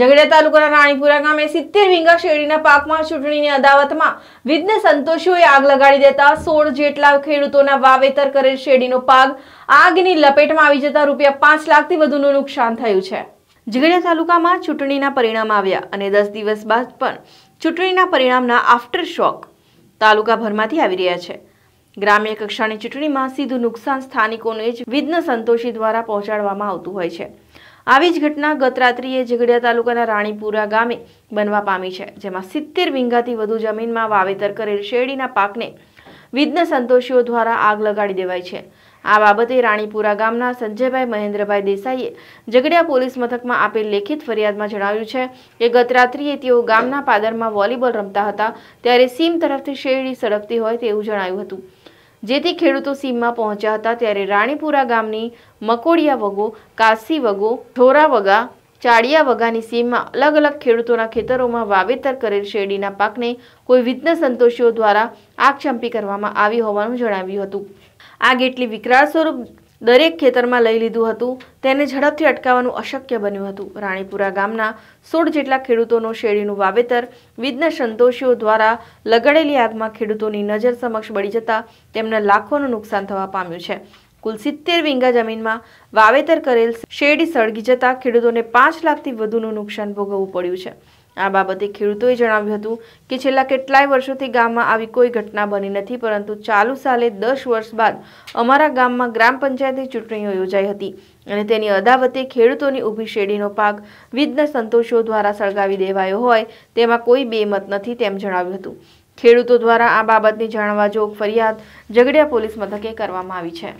ઝઘડિયા તાલુકાના રાણીપુરા ગામે સિત્તેર વીંગા શેરડીના પાકમાં ચૂંટણીની અદાવતમાં વિઘ્ન સંતોષીઓએ આગ લગાડી દેતા સોળ જેટલા ખેડૂતોના વાવેતર કરેલ શેરડીનો પાક આગની લપેટમાં આવી જતા રૂપિયા પાંચ લાખથી વધુનું નુકસાન થયું છે ઝઘડિયા તાલુકામાં ચૂંટણીના પરિણામ આવ્યા અને દસ દિવસ બાદ પણ ચૂંટણીના પરિણામના આફ્ટર શોક તાલુકાભરમાંથી આવી રહ્યા છે ગ્રામ્ય કક્ષાની ચૂંટણીમાં સીધું નુકસાન સ્થાનિકોને જ વિઘ્ન સંતોષી દ્વારા પહોંચાડવામાં આવતું હોય છે આવી જ ઘટના ગત રાત્રિએ ઝઘડિયા તાલુકાના રાણીપુરા ગામે બનવા પામી છે જેમાં સિત્તેર વીંઘાથી વધુ જમીનમાં વાવેતર કરેલ શેરડીના પાકને વિઘ્ન સંતોષીઓ દ્વારા આગ લગાડી દેવાય છે આ બાબતે રાણીપુરા ગામના સંજયભાઈ મહેન્દ્રભાઈ દેસાઈએ ઝઘડિયા પોલીસ મથકમાં આપેલ લેખિત ફરિયાદમાં જણાવ્યું છે કે ગત રાત્રિએ તેઓ ગામના પાદરમાં વોલીબોલ રમતા હતા ત્યારે સીમ તરફથી શેરડી સળગતી હોય તેવું જણાયું હતું જેથી ખેડૂતો સીમમાં પહોંચ્યા હતા ત્યારે રાણીપુરા ગામની મકોડિયા વગો કાસી વગો ઠોરા વગા ચાડિયા વગાની સીમમાં અલગ અલગ ખેડૂતોના ખેતરોમાં વાવેતર કરેલ શેરડીના પાકને કોઈ વિઘ્ન સંતોષીઓ દ્વારા આગ ચંપી કરવામાં આવી હોવાનું જણાવ્યું હતું આગ એટલી વિકરાળ સ્વરૂપ દરેક ખેતરમાં લઈ લીધું હતું તેને ઝડપથી અટકાવવાનું અશક્ય બન્યું હતું રાણીપુરા ગામના સોળ જેટલા ખેડૂતોનો શેરડીનું વાવેતર વિઘ્ન સંતોષીઓ દ્વારા લગાડેલી આગમાં ખેડૂતોની નજર સમક્ષ બળી જતાં તેમને લાખોનું નુકસાન થવા પામ્યું છે કુલ સિત્તેર વીંગા જમીનમાં વાવેતર કરેલ શેરડી સળગી જતા ખેડૂતોને પાંચ લાખથી વધુનું નુકસાન ભોગવવું પડ્યું છે આ બાબતે ખેડૂતોએ જણાવ્યું હતું કે છેલ્લા કેટલાય વર્ષોથી ગામમાં આવી કોઈ ઘટના બની નથી પરંતુ ચાલુ સાલે દસ વર્ષ બાદ અમારા ગામમાં ગ્રામ પંચાયતની ચૂંટણીઓ યોજાઈ હતી અને તેની અદાવતે ખેડૂતોની ઊભી શેરડીનો પાક વિઘ્ન સંતોષો દ્વારા સળગાવી દેવાયો હોય તેમાં કોઈ બેમત નથી તેમ જણાવ્યું હતું ખેડૂતો દ્વારા આ બાબતની જાણવા જોગ ફરિયાદ ઝઘડિયા પોલીસ મથકે કરવામાં આવી છે